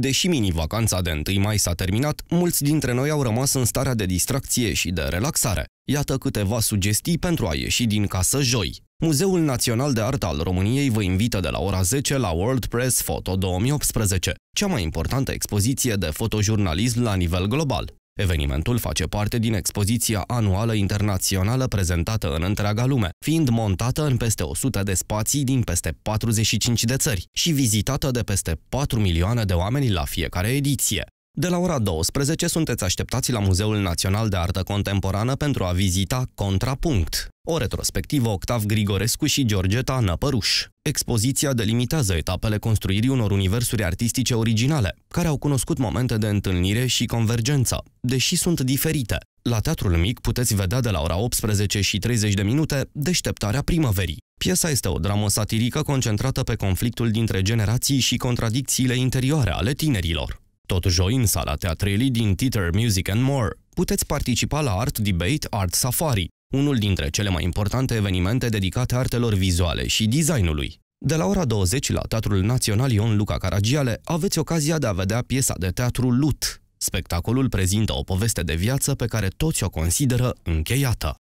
Deși mini-vacanța de 1 mai s-a terminat, mulți dintre noi au rămas în starea de distracție și de relaxare. Iată câteva sugestii pentru a ieși din casă joi. Muzeul Național de Artă al României vă invită de la ora 10 la World Press Photo 2018, cea mai importantă expoziție de fotojurnalism la nivel global. Evenimentul face parte din expoziția anuală internațională prezentată în întreaga lume, fiind montată în peste 100 de spații din peste 45 de țări și vizitată de peste 4 milioane de oameni la fiecare ediție. De la ora 12 sunteți așteptați la Muzeul Național de Artă Contemporană pentru a vizita Contrapunct, o retrospectivă Octav Grigorescu și Georgeta Năpăruș. Expoziția delimitează etapele construirii unor universuri artistice originale, care au cunoscut momente de întâlnire și convergență, deși sunt diferite. La Teatrul Mic puteți vedea de la ora 18 și 30 de minute Deșteptarea primăverii. Piesa este o dramă satirică concentrată pe conflictul dintre generații și contradicțiile interioare ale tinerilor. Tot joi în sala teatrelii din Theater Music and More puteți participa la Art Debate Art Safari, unul dintre cele mai importante evenimente dedicate artelor vizuale și designului. De la ora 20 la Teatrul Național Ion Luca Caragiale aveți ocazia de a vedea piesa de teatru Lut. Spectacolul prezintă o poveste de viață pe care toți o consideră încheiată.